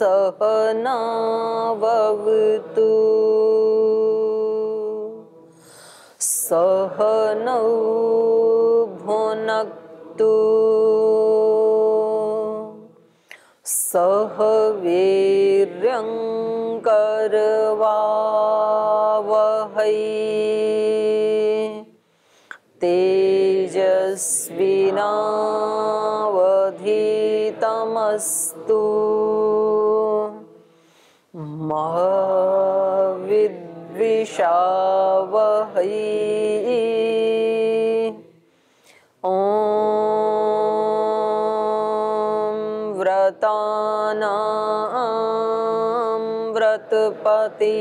सहनावतु सहनौ भुनक्तु सह करवावहै तेजस्विनावधितमस्तु विषावहै ॐ व्रता व्रतपति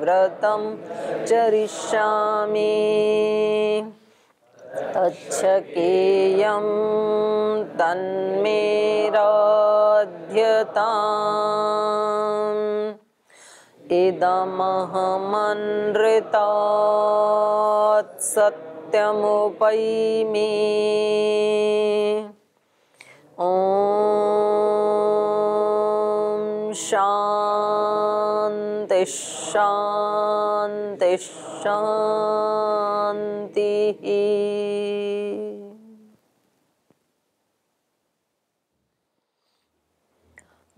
व्रत चरिष्यामि तछकेय तन्मेराध्यता इदमहमनृतात् सत्यमुपैमि ॐ शान्ति शान्ति शान्तिः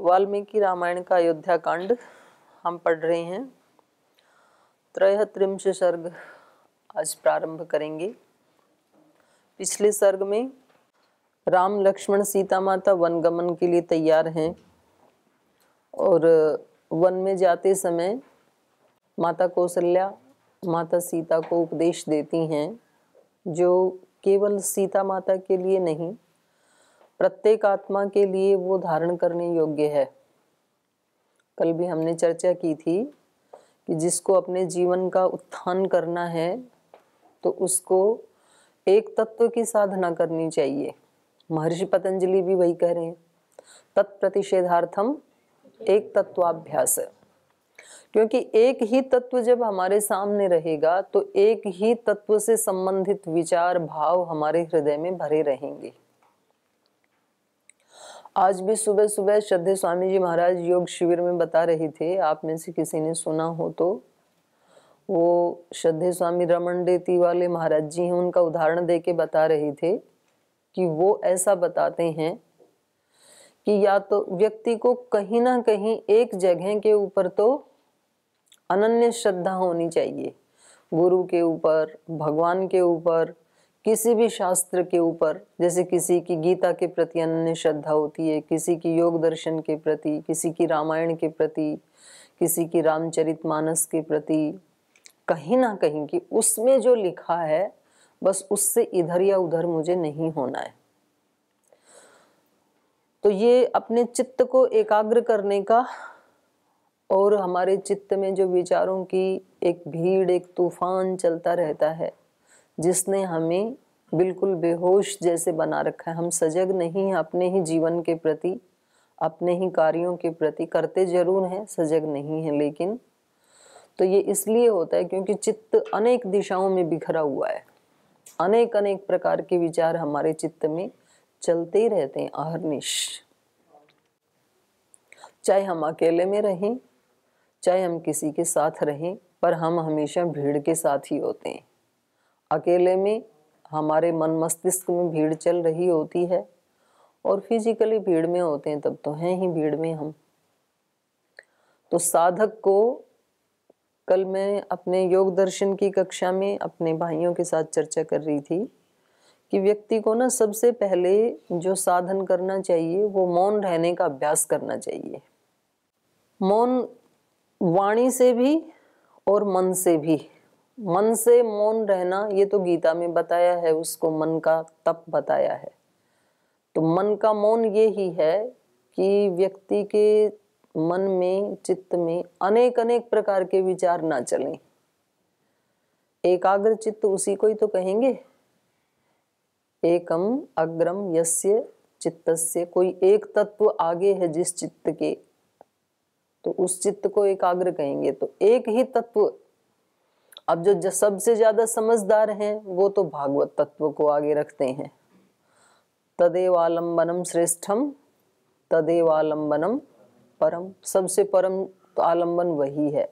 वाल्मीकि रामायण का अयोध्या कांड हम पढ़ रहे हैं त्रयत्रिंश सर्ग आज प्रारंभ करेंगे पिछले सर्ग में राम लक्ष्मण सीता माता वन गमन के लिए तैयार हैं और वन में जाते समय माता कौशल्या माता सीता को उपदेश देती हैं जो केवल सीता माता के लिए नहीं प्रत्येक आत्मा के लिए वो धारण करने योग्य है कल भी हमने चर्चा की थी कि जिसको अपने जीवन का उत्थान करना है तो उसको एक तत्व की साधना करनी चाहिए महर्षि पतंजलि भी वही कह रहे हैं तत्प्रतिषेधार्थम एक तत्वाभ्यास क्योंकि एक ही तत्व जब हमारे सामने रहेगा तो एक ही तत्व से संबंधित विचार भाव हमारे हृदय में भरे रहेंगे आज भी सुबह सुबह श्रद्धे स्वामी जी महाराज योग शिविर में बता रहे थे आप में से किसी ने सुना हो तो वो श्रद्धे स्वामी रमन देती वाले महाराज जी हैं उनका उदाहरण दे के बता रहे थे कि वो ऐसा बताते हैं कि या तो व्यक्ति को कहीं ना कहीं एक जगह के ऊपर तो अनन्य श्रद्धा होनी चाहिए गुरु के ऊपर भगवान के ऊपर किसी भी शास्त्र के ऊपर जैसे किसी की गीता के प्रति अन्य श्रद्धा होती है किसी की योग दर्शन के प्रति किसी की रामायण के प्रति किसी की रामचरित मानस के प्रति कहीं ना कहीं कि उसमें जो लिखा है बस उससे इधर या उधर मुझे नहीं होना है तो ये अपने चित्त को एकाग्र करने का और हमारे चित्त में जो विचारों की एक भीड़ एक तूफान चलता रहता है जिसने हमें बिल्कुल बेहोश जैसे बना रखा है हम सजग नहीं हैं अपने ही जीवन के प्रति अपने ही कार्यों के प्रति करते जरूर हैं सजग नहीं हैं लेकिन तो ये इसलिए होता है क्योंकि चित्त अनेक दिशाओं में बिखरा हुआ है अनेक अनेक प्रकार के विचार हमारे चित्त में चलते ही रहते हैं अहरनिश चाहे हम अकेले में रहें चाहे हम किसी के साथ रहें पर हम हमेशा भीड़ के साथ ही होते हैं अकेले में हमारे मन मस्तिष्क में भीड़ चल रही होती है और फिजिकली भीड़ में होते हैं तब तो हैं ही भीड़ में हम तो साधक को कल मैं अपने योग दर्शन की कक्षा में अपने भाइयों के साथ चर्चा कर रही थी कि व्यक्ति को ना सबसे पहले जो साधन करना चाहिए वो मौन रहने का अभ्यास करना चाहिए मौन वाणी से भी और मन से भी मन से मौन रहना ये तो गीता में बताया है उसको मन का तप बताया है तो मन का मौन ये ही है कि व्यक्ति के मन में चित्त में अनेक अनेक प्रकार के विचार ना चलें एकाग्र चित्त उसी को ही तो कहेंगे एकम अग्रम यस्य चित्तस्य कोई एक तत्व आगे है जिस चित्त के तो उस चित्त को एकाग्र कहेंगे तो एक ही तत्व अब जो सबसे ज़्यादा समझदार हैं वो तो भागवत तत्व को आगे रखते हैं तदेवालंबनम श्रेष्ठम तदेवालंबनम परम सबसे परम तो आलंबन वही है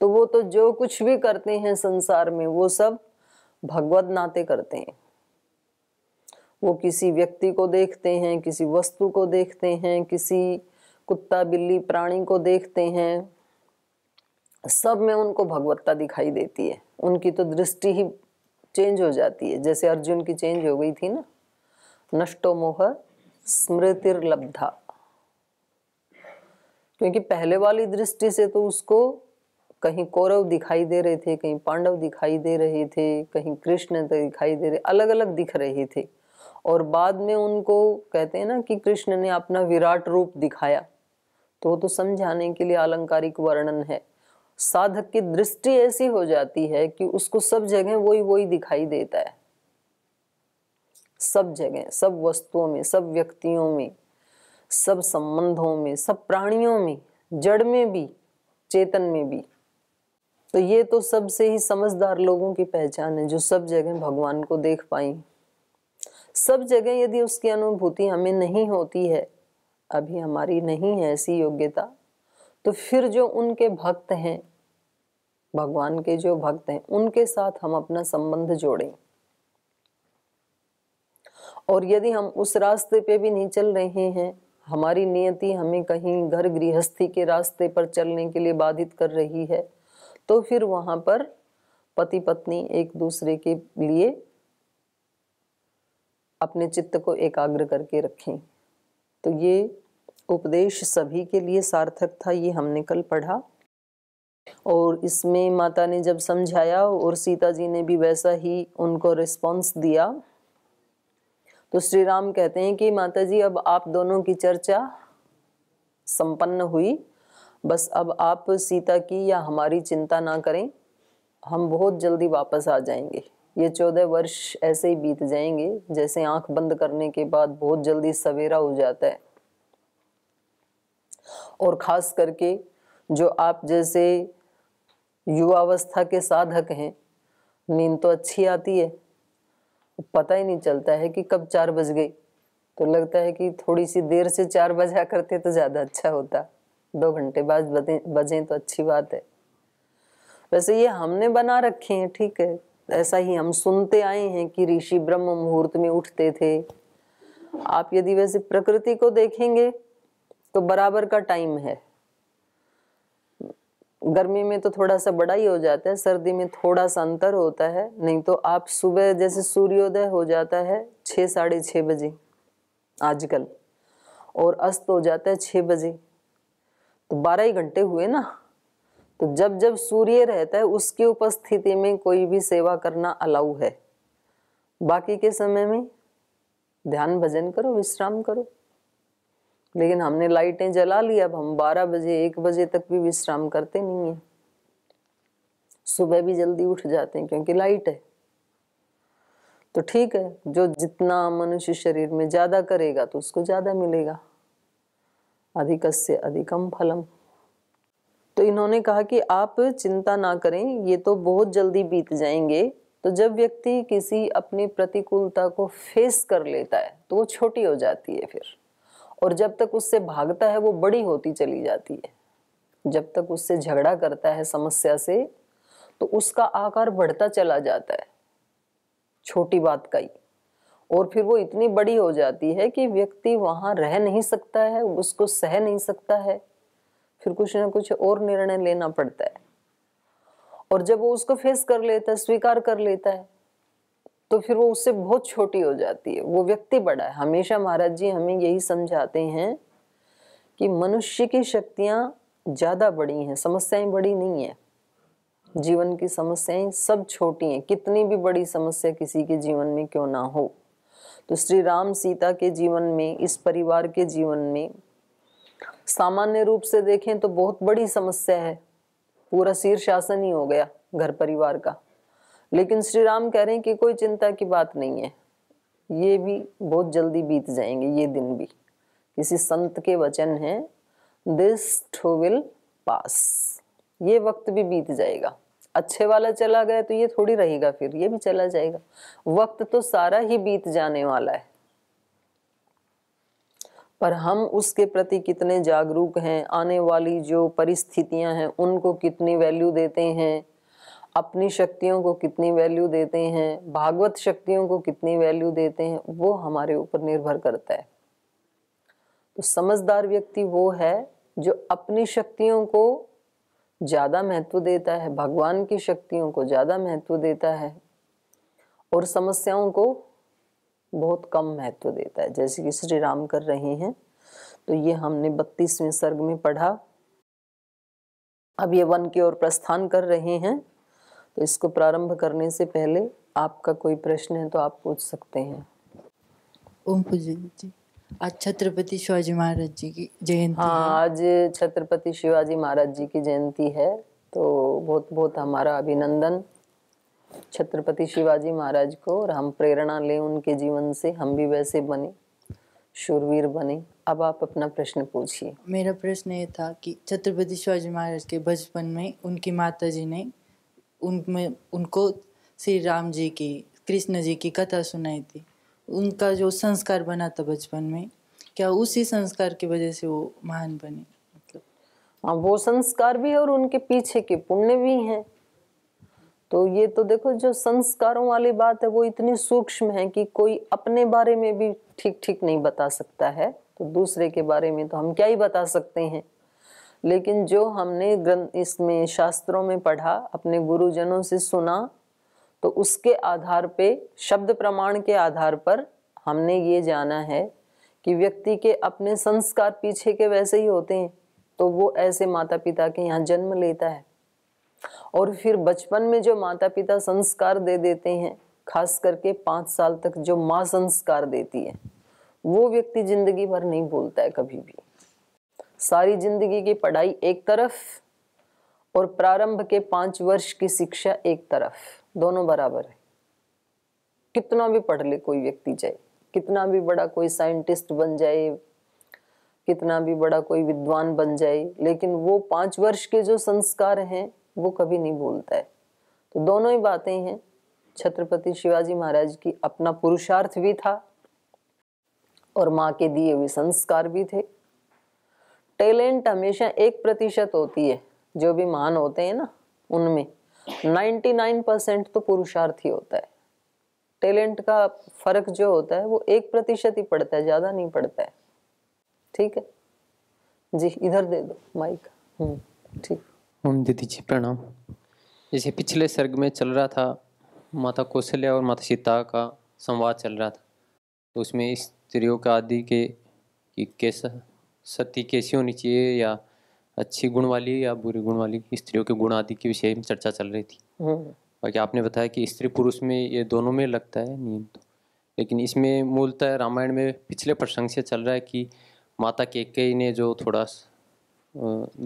तो वो तो जो कुछ भी करते हैं संसार में वो सब भगवत नाते करते हैं वो किसी व्यक्ति को देखते हैं किसी वस्तु को देखते हैं किसी कुत्ता बिल्ली प्राणी को देखते हैं सब में उनको भगवत्ता दिखाई देती है उनकी तो दृष्टि ही चेंज हो जाती है जैसे अर्जुन की चेंज हो गई थी ना नष्टो मोह स्मृतिर्लब्धा क्योंकि पहले वाली दृष्टि से तो उसको कहीं कौरव दिखाई दे रहे थे कहीं पांडव दिखाई दे रहे थे कहीं कृष्ण दिखाई दे रहे अलग अलग दिख रहे थे और बाद में उनको कहते हैं ना कि कृष्ण ने अपना विराट रूप दिखाया तो वो तो समझाने के लिए आलंकारिक वर्णन है साधक की दृष्टि ऐसी हो जाती है कि उसको सब जगह वही वही दिखाई देता है सब जगह सब वस्तुओं में सब व्यक्तियों में सब संबंधों में सब प्राणियों में जड़ में भी चेतन में भी तो ये तो सबसे ही समझदार लोगों की पहचान है जो सब जगह भगवान को देख पाई सब जगह यदि उसकी अनुभूति हमें नहीं होती है अभी हमारी नहीं है ऐसी योग्यता तो फिर जो उनके भक्त हैं भगवान के जो भक्त हैं उनके साथ हम अपना संबंध जोड़ें और यदि हम उस रास्ते पे भी नहीं चल रहे हैं हमारी नियति हमें कहीं घर गृहस्थी के रास्ते पर चलने के लिए बाधित कर रही है तो फिर वहां पर पति पत्नी एक दूसरे के लिए अपने चित्त को एकाग्र करके रखें तो ये उपदेश सभी के लिए सार्थक था ये हमने कल पढ़ा और इसमें माता ने जब समझाया और सीता जी ने भी वैसा ही उनको रिस्पॉन्स दिया तो श्री राम कहते हैं कि माता जी अब आप दोनों की चर्चा संपन्न हुई बस अब आप सीता की या हमारी चिंता ना करें हम बहुत जल्दी वापस आ जाएंगे ये चौदह वर्ष ऐसे ही बीत जाएंगे जैसे आंख बंद करने के बाद बहुत जल्दी सवेरा हो जाता है और ख़ास करके जो आप जैसे युवावस्था के साधक हैं नींद तो अच्छी आती है पता ही नहीं चलता है कि कब चार बज गई तो लगता है कि थोड़ी सी देर से चार बजा करते तो ज़्यादा अच्छा होता दो घंटे बाद बजें तो अच्छी बात है वैसे ये हमने बना रखे हैं ठीक है ऐसा ही हम सुनते आए हैं कि ऋषि ब्रह्म मुहूर्त में उठते थे आप यदि वैसे प्रकृति को देखेंगे तो बराबर का टाइम है गर्मी में तो थोड़ा सा बड़ा ही हो जाता है सर्दी में थोड़ा सा अंतर होता है नहीं तो आप सुबह जैसे सूर्योदय हो जाता है छः साढ़े छः बजे आजकल और अस्त हो जाता है छः बजे तो बारह ही घंटे हुए ना तो जब जब सूर्य रहता है उसकी उपस्थिति में कोई भी सेवा करना अलाउ है बाकी के समय में ध्यान भजन करो विश्राम करो लेकिन हमने लाइटें जला ली अब हम बारह बजे एक बजे तक भी विश्राम करते नहीं है सुबह भी जल्दी उठ जाते हैं क्योंकि लाइट है तो ठीक है जो जितना मनुष्य शरीर में ज़्यादा करेगा तो उसको ज़्यादा मिलेगा अधिक से अधिकम फलम तो इन्होंने कहा कि आप चिंता ना करें ये तो बहुत जल्दी बीत जाएंगे तो जब व्यक्ति किसी अपनी प्रतिकूलता को फेस कर लेता है तो वो छोटी हो जाती है फिर और जब तक उससे भागता है वो बड़ी होती चली जाती है जब तक उससे झगड़ा करता है समस्या से तो उसका आकार बढ़ता चला जाता है छोटी बात का ही और फिर वो इतनी बड़ी हो जाती है कि व्यक्ति वहां रह नहीं सकता है उसको सह नहीं सकता है फिर कुछ ना कुछ और निर्णय लेना पड़ता है और जब वो उसको फेस कर लेता है स्वीकार कर लेता है तो फिर वो उससे बहुत छोटी हो जाती है वो व्यक्ति बड़ा है हमेशा महाराज जी हमें यही समझाते हैं कि मनुष्य की शक्तियाँ ज़्यादा बड़ी हैं समस्याएं बड़ी नहीं है जीवन की समस्याएं सब छोटी हैं कितनी भी बड़ी समस्या किसी के जीवन में क्यों ना हो तो श्री राम सीता के जीवन में इस परिवार के जीवन में सामान्य रूप से देखें तो बहुत बड़ी समस्या है पूरा शीर्ष शासन ही हो गया घर परिवार का लेकिन श्री राम कह रहे हैं कि कोई चिंता की बात नहीं है ये भी बहुत जल्दी बीत जाएंगे ये दिन भी किसी संत के वचन हैं दिस टू विल पास ये वक्त भी बीत जाएगा अच्छे वाला चला गया तो ये थोड़ी रहेगा फिर ये भी चला जाएगा वक्त तो सारा ही बीत जाने वाला है पर हम उसके प्रति कितने जागरूक हैं आने वाली जो परिस्थितियां हैं उनको कितनी वैल्यू देते हैं अपनी शक्तियों को कितनी वैल्यू देते हैं भागवत शक्तियों को कितनी वैल्यू देते हैं वो हमारे ऊपर निर्भर करता है तो समझदार व्यक्ति वो है जो अपनी शक्तियों को ज़्यादा महत्व देता है भगवान की शक्तियों को ज़्यादा महत्व देता है और समस्याओं को बहुत कम महत्व देता है जैसे कि श्री राम कर रहे हैं तो ये हमने बत्तीसवें सर्ग में पढ़ा अब ये वन की ओर प्रस्थान कर रहे हैं तो इसको प्रारंभ करने से पहले आपका कोई प्रश्न है तो आप पूछ सकते हैं ओम जी आज छत्रपति शिवाजी महाराज जी की जयंती हाँ आज छत्रपति शिवाजी महाराज जी की जयंती है तो बहुत बहुत हमारा अभिनंदन छत्रपति शिवाजी महाराज को और हम प्रेरणा लें उनके जीवन से हम भी वैसे बने शुरवीर बने अब आप अपना प्रश्न पूछिए मेरा प्रश्न ये था कि छत्रपति शिवाजी महाराज के बचपन में उनकी माता जी ने उनमें उनको श्री राम जी की कृष्ण जी की कथा सुनाई थी उनका जो संस्कार बना था बचपन में क्या उसी संस्कार की वजह से वो महान बने मतलब हाँ, वो संस्कार भी है और उनके पीछे के पुण्य भी हैं तो ये तो देखो जो संस्कारों वाली बात है वो इतनी सूक्ष्म है कि कोई अपने बारे में भी ठीक ठीक नहीं बता सकता है तो दूसरे के बारे में तो हम क्या ही बता सकते हैं लेकिन जो हमने ग्रंथ इसमें शास्त्रों में पढ़ा अपने गुरुजनों से सुना तो उसके आधार पे शब्द प्रमाण के आधार पर हमने ये जाना है कि व्यक्ति के अपने संस्कार पीछे के वैसे ही होते हैं तो वो ऐसे माता पिता के यहाँ जन्म लेता है और फिर बचपन में जो माता पिता संस्कार दे देते हैं खास करके पाँच साल तक जो माँ संस्कार देती है वो व्यक्ति जिंदगी भर नहीं भूलता है कभी भी सारी जिंदगी की पढ़ाई एक तरफ और प्रारंभ के पांच वर्ष की शिक्षा एक तरफ दोनों बराबर है कितना भी पढ़ ले कोई व्यक्ति जाए कितना भी बड़ा कोई साइंटिस्ट बन जाए कितना भी बड़ा कोई विद्वान बन जाए लेकिन वो पांच वर्ष के जो संस्कार हैं वो कभी नहीं भूलता है तो दोनों ही बातें हैं छत्रपति शिवाजी महाराज की अपना पुरुषार्थ भी था और माँ के दिए हुए संस्कार भी थे टैलेंट हमेशा एक प्रतिशत होती है जो भी मान होते हैं ना उनमें 99 परसेंट तो पुरुषार्थी होता है टैलेंट का फर्क जो होता है वो एक प्रतिशत ही पड़ता है ज़्यादा नहीं पड़ता है ठीक है जी इधर दे दो माइक हम्म, ठीक ओम दीदी जी प्रणाम जैसे पिछले सर्ग में चल रहा था माता कौशल्या और माता सीता का संवाद चल रहा था तो उसमें स्त्रियों का आदि के कि कैसा सती कैसी होनी चाहिए या अच्छी गुण वाली या बुरी गुण वाली स्त्रियों के गुण आदि के विषय में चर्चा चल रही थी हाँ। बाकी आपने बताया कि स्त्री पुरुष में ये दोनों में लगता है नियम तो लेकिन इसमें मूलतः रामायण में पिछले प्रसंग से चल रहा है कि माता केकई ने जो थोड़ा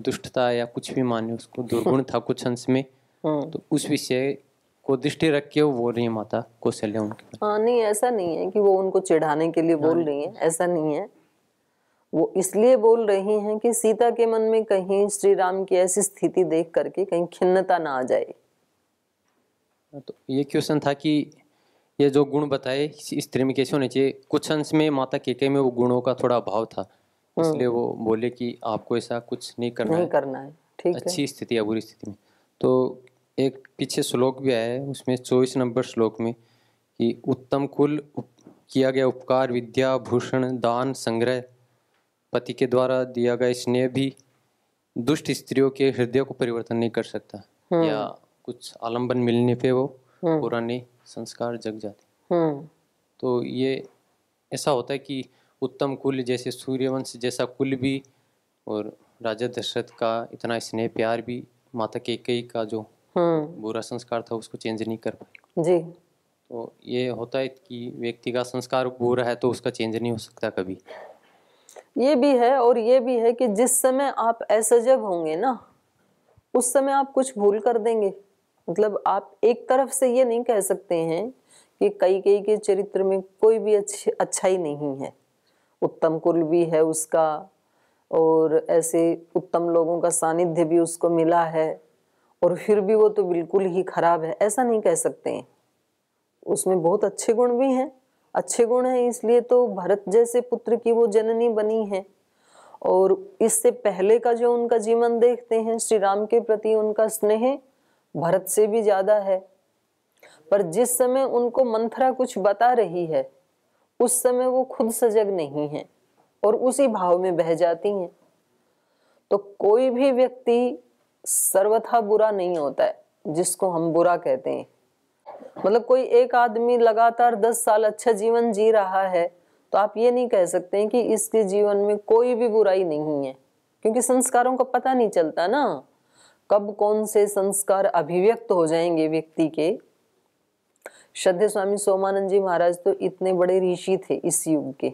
दुष्टता या कुछ भी माने उसको दुर्गुण था कुछ अंश में हाँ। तो उस विषय को दृष्टि रख के वो बोल रही है माता कौशल्या उनके हाँ नहीं ऐसा नहीं है कि वो उनको चिढ़ाने के लिए बोल हाँ। रही है ऐसा नहीं है वो इसलिए बोल रही हैं कि सीता के मन में कहीं श्री राम की ऐसी स्थिति देख करके कहीं खिन्नता ना आ जाए हाँ, तो ये क्वेश्चन था कि ये जो गुण बताए स्त्री में कैसे होने चाहिए कुछ अंश में माता केके में वो गुणों का थोड़ा अभाव था हाँ। इसलिए वो बोले कि आपको ऐसा कुछ नहीं करना नहीं है। करना है ठीक अच्छी स्थिति या बुरी स्थिति में तो एक पीछे श्लोक भी आया है उसमें चौबीस नंबर श्लोक में कि उत्तम कुल किया गया उपकार विद्या भूषण दान संग्रह पति के द्वारा दिया गया स्नेह भी दुष्ट स्त्रियों के हृदय को परिवर्तन नहीं कर सकता हम्म। या कुछ आलम्बन मिलने पे वो हम्म। पुराने संस्कार जग जाते हम्म। तो ये ऐसा होता है कि उत्तम कुल जैसे सूर्यवंश जैसा कुल भी और राजा दशरथ का इतना स्नेह प्यार भी माता के कई का जो बुरा संस्कार था उसको चेंज नहीं कर पाए जी तो ये होता है कि व्यक्ति का संस्कार बुरा है तो उसका चेंज नहीं हो सकता कभी ये भी है और ये भी है कि जिस समय आप असजग होंगे ना उस समय आप कुछ भूल कर देंगे मतलब आप एक तरफ से ये नहीं कह सकते हैं कि कई कई के चरित्र में कोई भी अच्छी अच्छाई नहीं है उत्तम कुल भी है उसका और ऐसे उत्तम लोगों का सानिध्य भी उसको मिला है और फिर भी वो तो बिल्कुल ही खराब है ऐसा नहीं कह सकते हैं उसमें बहुत अच्छे गुण भी हैं अच्छे गुण हैं इसलिए तो भरत जैसे पुत्र की वो जननी बनी है और इससे पहले का जो उनका जीवन देखते हैं श्री राम के प्रति उनका स्नेह भरत से भी ज्यादा है पर जिस समय उनको मंथरा कुछ बता रही है उस समय वो खुद सजग नहीं है और उसी भाव में बह जाती हैं तो कोई भी व्यक्ति सर्वथा बुरा नहीं होता है जिसको हम बुरा कहते हैं मतलब कोई एक आदमी लगातार दस साल अच्छा जीवन जी रहा है तो आप ये नहीं कह सकते कि इसके जीवन में कोई भी बुराई नहीं है क्योंकि संस्कारों का पता नहीं चलता ना कब कौन से संस्कार अभिव्यक्त हो जाएंगे व्यक्ति के श्रद्धे स्वामी सोमानंद जी महाराज तो इतने बड़े ऋषि थे इस युग के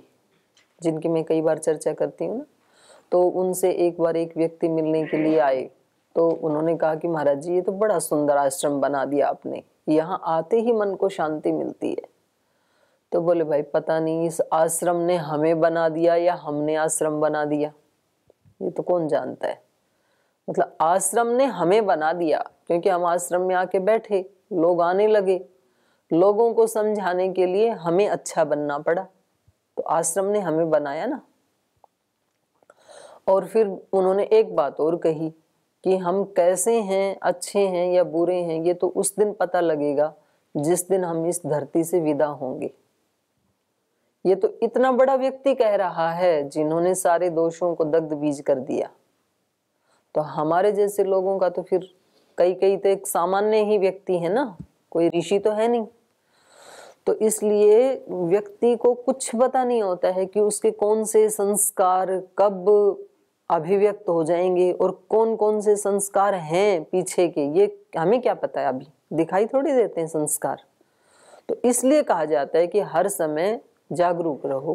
जिनकी मैं कई बार चर्चा करती हूँ ना तो उनसे एक बार एक व्यक्ति मिलने के लिए आए तो उन्होंने कहा कि महाराज जी ये तो बड़ा सुंदर आश्रम बना दिया आपने यहाँ आते ही मन को शांति मिलती है तो बोले भाई पता नहीं इस आश्रम ने हमें बना दिया या हमने आश्रम बना दिया ये तो कौन जानता है मतलब आश्रम ने हमें बना दिया क्योंकि हम आश्रम में आके बैठे लोग आने लगे लोगों को समझाने के लिए हमें अच्छा बनना पड़ा तो आश्रम ने हमें बनाया ना और फिर उन्होंने एक बात और कही कि हम कैसे हैं अच्छे हैं या बुरे हैं ये तो उस दिन पता लगेगा जिस दिन हम इस धरती से विदा होंगे ये तो इतना बड़ा व्यक्ति कह रहा है जिन्होंने सारे दोषों को दग्ध बीज कर दिया तो हमारे जैसे लोगों का तो फिर कई कई तो एक सामान्य ही व्यक्ति है ना कोई ऋषि तो है नहीं तो इसलिए व्यक्ति को कुछ पता नहीं होता है कि उसके कौन से संस्कार कब अभिव्यक्त हो जाएंगे और कौन कौन से संस्कार हैं पीछे के ये हमें क्या पता है अभी दिखाई थोड़ी देते हैं संस्कार तो इसलिए कहा जाता है कि हर समय जागरूक रहो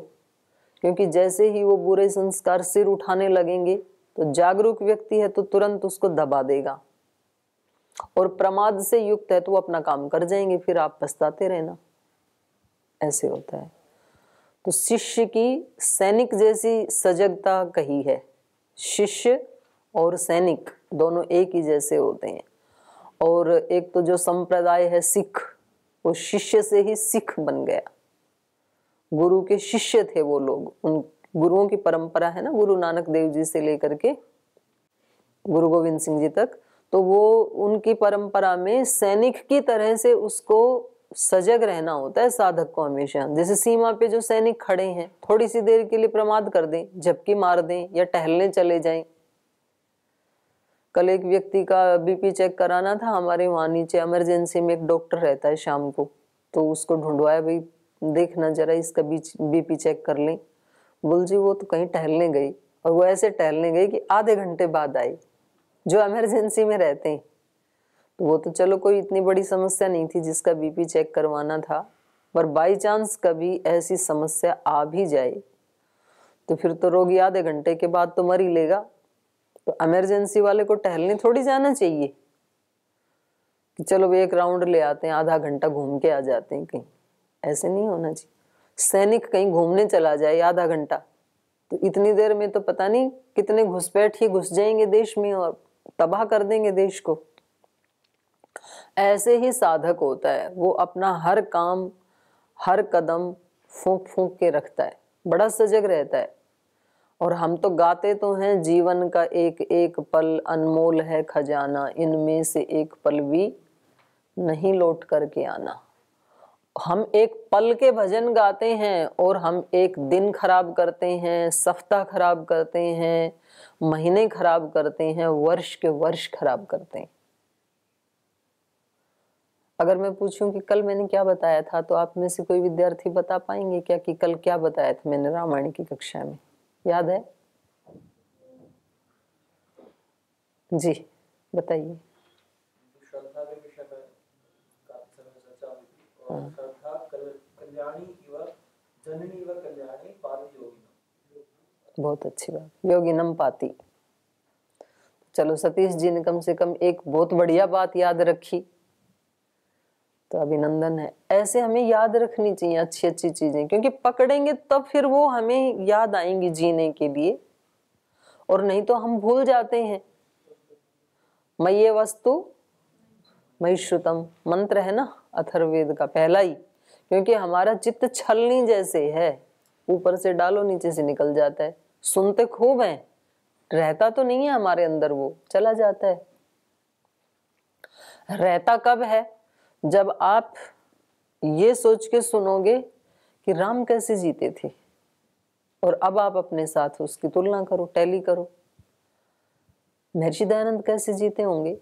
क्योंकि जैसे ही वो बुरे संस्कार सिर उठाने लगेंगे तो जागरूक व्यक्ति है तो तुरंत उसको दबा देगा और प्रमाद से युक्त है तो वो अपना काम कर जाएंगे फिर आप पछताते रहना ऐसे होता है तो शिष्य की सैनिक जैसी सजगता कही है शिष्य और सैनिक दोनों एक ही जैसे होते हैं और एक तो जो संप्रदाय है सिख वो शिष्य से ही सिख बन गया गुरु के शिष्य थे वो लोग उन गुरुओं की परंपरा है ना गुरु नानक देव जी से लेकर के गुरु गोविंद सिंह जी तक तो वो उनकी परंपरा में सैनिक की तरह से उसको सजग रहना होता है साधक को हमेशा जैसे सीमा पे जो सैनिक खड़े हैं थोड़ी सी देर के लिए प्रमाद कर दें झपकी मार दें या टहलने चले जाएं कल एक व्यक्ति का बीपी चेक कराना था हमारे वहां नीचे इमरजेंसी में एक डॉक्टर रहता है शाम को तो उसको ढूंढवाया भाई देखना जरा इसका बीच बीपी चेक कर लें बोल जी वो तो कहीं टहलने गई और वो ऐसे टहलने गई कि आधे घंटे बाद आई जो इमरजेंसी में रहते हैं तो वो तो चलो कोई इतनी बड़ी समस्या नहीं थी जिसका बीपी चेक करवाना था पर बाई चांस कभी ऐसी समस्या आ भी जाए तो फिर तो रोगी आधे घंटे के बाद तो मर ही लेगा तो एमरजेंसी वाले को टहलने थोड़ी जाना चाहिए कि चलो एक राउंड ले आते हैं आधा घंटा घूम के आ जाते हैं कहीं ऐसे नहीं होना चाहिए सैनिक कहीं घूमने चला जाए आधा घंटा तो इतनी देर में तो पता नहीं कितने घुसपैठ ही घुस जाएंगे देश में और तबाह कर देंगे देश को ऐसे ही साधक होता है वो अपना हर काम हर कदम फूंक फूंक के रखता है बड़ा सजग रहता है और हम तो गाते तो हैं जीवन का एक एक पल अनमोल है खजाना इनमें से एक पल भी नहीं लौट करके आना हम एक पल के भजन गाते हैं और हम एक दिन खराब करते हैं सप्ताह खराब करते हैं महीने खराब करते हैं वर्ष के वर्ष खराब करते हैं अगर मैं पूछूं कि कल मैंने क्या बताया था तो आप में से कोई विद्यार्थी बता पाएंगे क्या कि कल क्या बताया था मैंने रामायण की कक्षा में याद है जी बताइए हाँ। बहुत अच्छी बात योगी नम पाती चलो सतीश जी ने कम से कम एक बहुत बढ़िया बात याद रखी तो अभिनंदन है ऐसे हमें याद रखनी चाहिए अच्छी अच्छी चीज़ें क्योंकि पकड़ेंगे तब फिर वो हमें याद आएंगी जीने के लिए और नहीं तो हम भूल जाते हैं मैं ये वस्तु मई श्रुतम मंत्र है ना अथर्वेद का पहला ही क्योंकि हमारा चित्त छलनी जैसे है ऊपर से डालो नीचे से निकल जाता है सुनते खूब है रहता तो नहीं है हमारे अंदर वो चला जाता है रहता कब है जब आप ये सोच के सुनोगे कि राम कैसे जीते थे और अब आप अपने साथ उसकी तुलना करो टैली करो महर्षि दयानंद कैसे जीते होंगे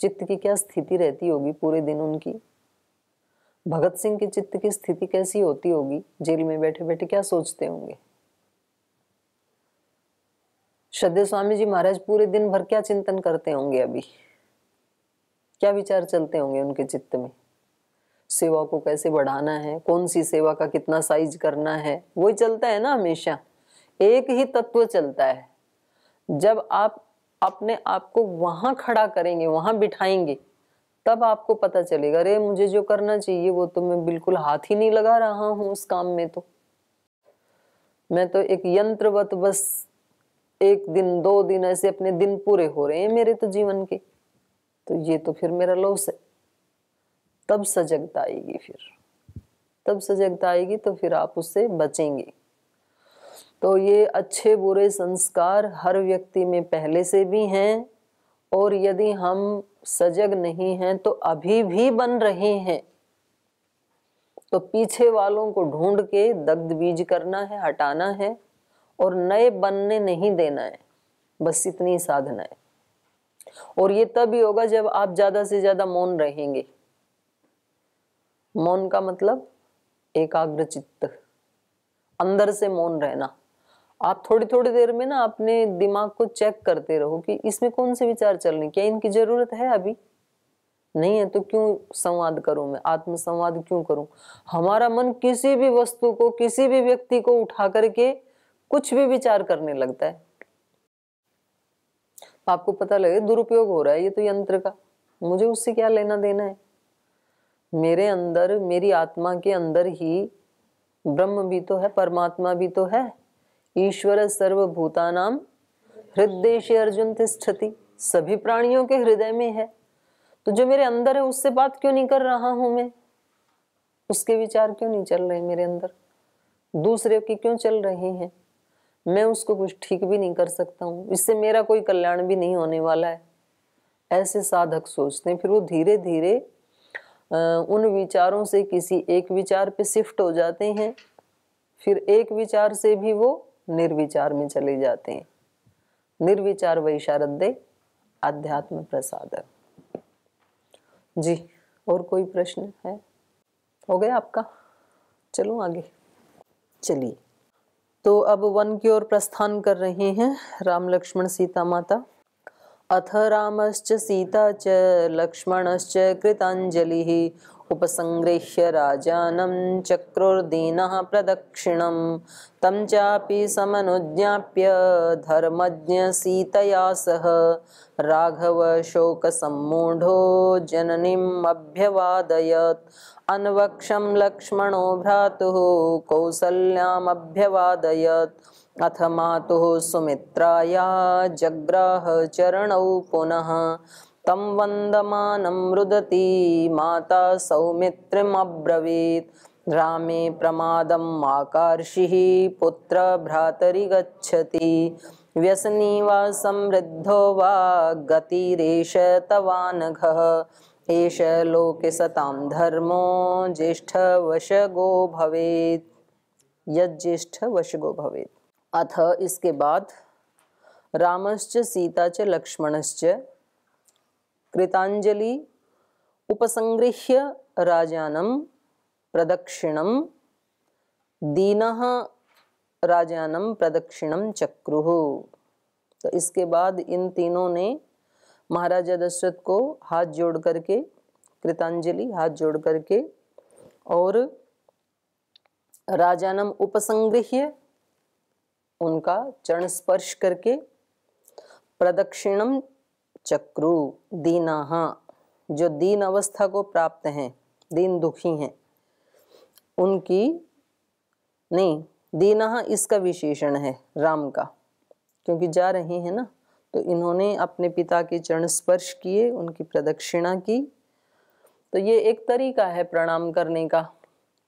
चित्त की क्या स्थिति रहती होगी पूरे दिन उनकी भगत सिंह की चित्त की स्थिति कैसी होती होगी जेल में बैठे बैठे क्या सोचते होंगे श्रद्धे स्वामी जी महाराज पूरे दिन भर क्या चिंतन करते होंगे अभी क्या विचार चलते होंगे उनके चित्त में सेवा को कैसे बढ़ाना है कौन सी सेवा का कितना साइज करना है वो चलता है ना हमेशा एक ही तत्व चलता है जब आप अपने आप को वहां खड़ा करेंगे वहां बिठाएंगे तब आपको पता चलेगा अरे मुझे जो करना चाहिए वो तो मैं बिल्कुल हाथ ही नहीं लगा रहा हूं उस काम में तो मैं तो एक यंत्रवत बस एक दिन दो दिन ऐसे अपने दिन पूरे हो रहे हैं मेरे तो जीवन के तो ये तो फिर मेरा लॉस है तब सजगता आएगी फिर तब सजगता आएगी तो फिर आप उससे बचेंगे तो ये अच्छे बुरे संस्कार हर व्यक्ति में पहले से भी हैं और यदि हम सजग नहीं हैं तो अभी भी बन रहे हैं तो पीछे वालों को ढूंढ के दग्ध बीज करना है हटाना है और नए बनने नहीं देना है बस इतनी साधना है और ये तभी होगा जब आप ज़्यादा से ज़्यादा मौन रहेंगे मौन का मतलब एकाग्र चित्त अंदर से मौन रहना आप थोड़ी थोड़ी देर में ना अपने दिमाग को चेक करते रहो कि इसमें कौन से विचार चल रहे क्या इनकी ज़रूरत है अभी नहीं है तो क्यों संवाद करूं मैं आत्मसंवाद क्यों करूं हमारा मन किसी भी वस्तु को किसी भी व्यक्ति को उठा करके कुछ भी विचार करने लगता है आपको पता लगे दुरुपयोग हो रहा है ये तो यंत्र का मुझे उससे क्या लेना देना है मेरे अंदर मेरी आत्मा के अंदर ही ब्रह्म भी तो है परमात्मा भी तो है ईश्वर सर्वभूतानाम हृदय से अर्जुन तिष्ठति सभी प्राणियों के हृदय में है तो जो मेरे अंदर है उससे बात क्यों नहीं कर रहा हूं मैं उसके विचार क्यों नहीं चल रहे मेरे अंदर दूसरे की क्यों चल रहे हैं मैं उसको कुछ ठीक भी नहीं कर सकता हूँ इससे मेरा कोई कल्याण भी नहीं होने वाला है ऐसे साधक सोचते हैं फिर वो धीरे धीरे उन विचारों से किसी एक विचार पे शिफ्ट हो जाते हैं फिर एक विचार से भी वो निर्विचार में चले जाते हैं निर्विचार वैशारदे आध्यात्म प्रसादक जी और कोई प्रश्न है हो गया आपका चलो आगे चलिए तो अब वन की ओर प्रस्थान कर रहे हैं राम लक्ष्मण सीता माता अथ रामश्च सीता च लक्ष्मणश्च कृतांजलि उपसङ्गृह्य राजानं चक्रुर्दीनः प्रदक्षिणं तं चापि समनुज्ञाप्य धर्मज्ञसीतया सह राघवशोकसम्मूढो जननीम् अभ्यवादयत् अन्वक्षं लक्ष्मणो भ्रातुः कौसल्यामभ्यवादयत् अथ मातुः सुमित्राया जग्राह चरणौ पुनः तम वन्दमानं रुदती माता सौमित्रिमब्रवीत् रामे प्रमादम् पुत्र भ्रातरी गच्छति व्यसनी वा समृद्धो वा गतिरेष तवानघः एष लोके सतां धर्मो ज्येष्ठवशगो यज्येष्ठ वशगो भवेत् अथ इसके बाद रामच सीता च लक्ष्मणश्च कृतांजलि उपसंगृह्य राजानम प्रदक्षिणम दीन राजानम प्रदक्षिणम चक्रु तो इसके बाद इन तीनों ने महाराजा दशरथ को हाथ जोड़ करके कृतांजलि हाथ जोड़ करके और राजानम उपसंगृह्य उनका चरण स्पर्श करके प्रदक्षिणम चक्रु दीनाहा जो दीन अवस्था को प्राप्त हैं दीन दुखी हैं उनकी नहीं दीनाहा इसका विशेषण है राम का क्योंकि जा रहे हैं ना तो इन्होंने अपने पिता के चरण स्पर्श किए उनकी प्रदक्षिणा की तो ये एक तरीका है प्रणाम करने का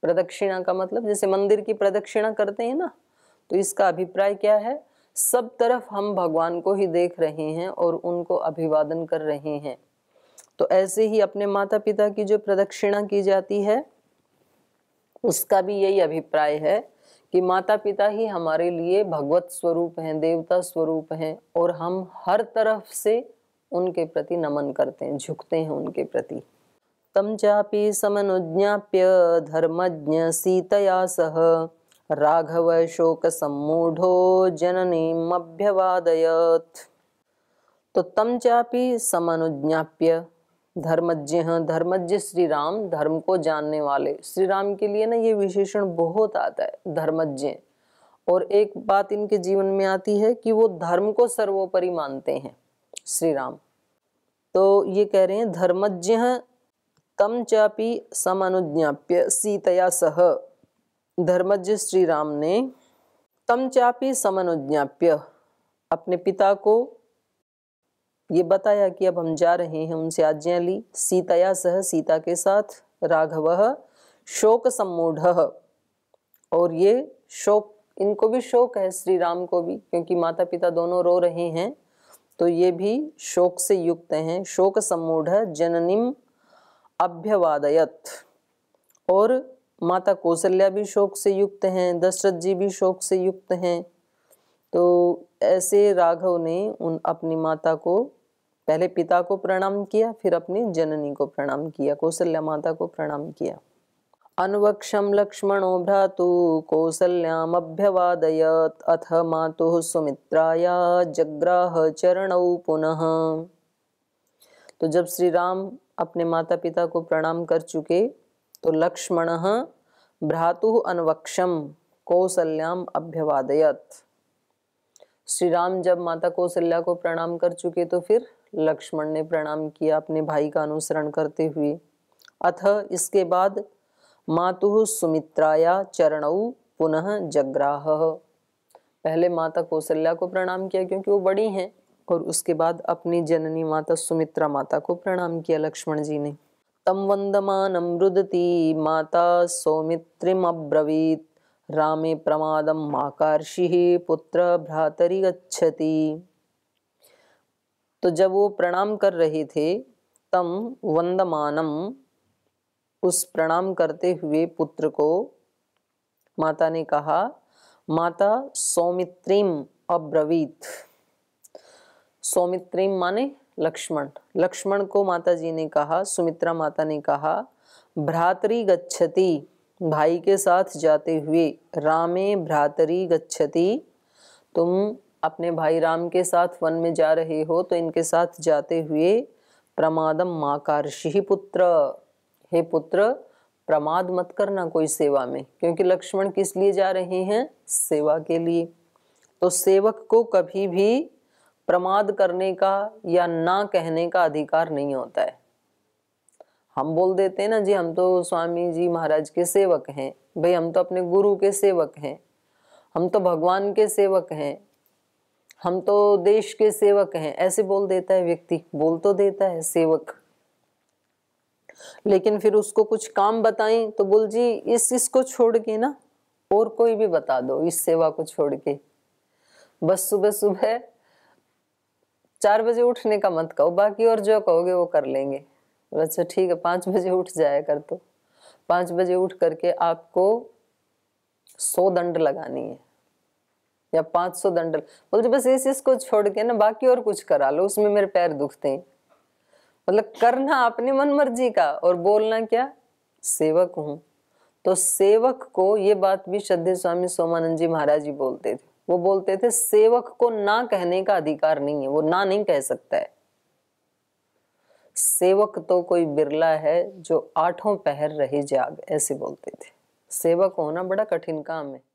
प्रदक्षिणा का मतलब जैसे मंदिर की प्रदक्षिणा करते हैं ना तो इसका अभिप्राय क्या है सब तरफ हम भगवान को ही देख रहे हैं और उनको अभिवादन कर रहे हैं तो ऐसे ही अपने माता पिता की जो प्रदक्षिणा की जाती है उसका भी यही अभिप्राय है कि माता पिता ही हमारे लिए भगवत स्वरूप हैं देवता स्वरूप हैं और हम हर तरफ से उनके प्रति नमन करते हैं झुकते हैं उनके प्रति तम चापी समनुज्ञाप्य धर्मज्ञ सीतया सह राघव जननी जननीमभ्यवादयत् तो तम चापी समनुज्ञाप्य धर्मज्ञ धर्मज्ञ श्री राम धर्म को जानने वाले श्री राम के लिए ना ये विशेषण बहुत आता है धर्मज्ञ और एक बात इनके जीवन में आती है कि वो धर्म को सर्वोपरि मानते हैं श्री राम तो ये कह रहे हैं धर्मज्ञ तम चापी समनुज्ञाप्य सीतया सह धर्मज्ञ श्री राम ने तम चापी समनुज्ञाप्य अपने पिता को ये बताया कि अब हम जा रहे हैं उनसे आज्ञा ली सीताया सह सीता के साथ राघव शोक सम्मूढ़ और ये शोक इनको भी शोक है श्री राम को भी क्योंकि माता पिता दोनों रो रहे हैं तो ये भी शोक से युक्त हैं शोक सम्मूढ़ जननीम अभ्यवादयत और माता कौशल्या भी शोक से युक्त हैं दशरथ जी भी शोक से युक्त हैं तो ऐसे राघव ने उन अपनी माता को पहले पिता को प्रणाम किया फिर अपनी जननी को प्रणाम किया कौशल्या माता को प्रणाम किया अनुवक्षम लक्ष्मणो भ्रातु अभ्यवादयत अथ मातुः सुमित्राया जग्राह चरणौ पुनः तो जब श्री राम अपने माता पिता को प्रणाम कर चुके तो लक्ष्मण भ्रातु अनवक्षम कौसल्याम अभ्यवादयत श्री राम जब माता कौशल्या को प्रणाम कर चुके तो फिर लक्ष्मण ने प्रणाम किया अपने भाई का अनुसरण करते हुए अथ इसके बाद मातु सुमित्राया चरण पुनः जग्राह पहले माता कौशल्या को प्रणाम किया क्योंकि वो बड़ी हैं और उसके बाद अपनी जननी माता सुमित्रा माता को प्रणाम किया लक्ष्मण जी ने तम वन्दमानं रुदती माता अब्रवीत रामे प्रमादम माकार्षि पुत्र भ्रातरी गच्छति तो जब वो प्रणाम कर रहे थे तम वंदमानम उस प्रणाम करते हुए पुत्र को माता ने कहा माता सौमित्रीम अब्रवीत सौमित्रीम माने लक्ष्मण लक्ष्मण को माता जी ने कहा सुमित्रा माता ने कहा भ्रातरी गच्छति भाई के साथ जाते हुए रामे भ्रातरी गच्छति तुम अपने भाई राम के साथ वन में जा रहे हो तो इनके साथ जाते हुए प्रमादम माकारषि पुत्र हे पुत्र प्रमाद मत करना कोई सेवा में क्योंकि लक्ष्मण किस लिए जा रहे हैं सेवा के लिए तो सेवक को कभी भी प्रमाद करने का या ना कहने का अधिकार नहीं होता है हम बोल देते हैं ना जी हम तो स्वामी जी महाराज के सेवक हैं भाई हम तो अपने गुरु के सेवक हैं हम तो भगवान के सेवक हैं हम तो देश के सेवक हैं ऐसे बोल देता है व्यक्ति बोल तो देता है सेवक लेकिन फिर उसको कुछ काम बताएं तो बोल जी इस इसको छोड़ के ना और कोई भी बता दो इस सेवा को छोड़ के बस सुबह सुबह चार बजे उठने का मत कहो बाकी और जो कहोगे वो कर लेंगे अच्छा ठीक है पाँच बजे उठ जाया कर तो पाँच बजे उठ करके आपको सौ दंड लगानी है या पाँच सौ दंड बोलते बस इस इसको छोड़ के ना बाकी और कुछ करा लो उसमें मेरे पैर दुखते हैं मतलब करना अपनी मन मर्जी का और बोलना क्या सेवक हूँ तो सेवक को ये बात भी श्रद्धे स्वामी सोमानंद जी महाराज जी बोलते थे वो बोलते थे सेवक को ना कहने का अधिकार नहीं है वो ना नहीं कह सकता है सेवक तो कोई बिरला है जो आठों पहर रहे जाग ऐसे बोलते थे सेवक होना बड़ा कठिन काम है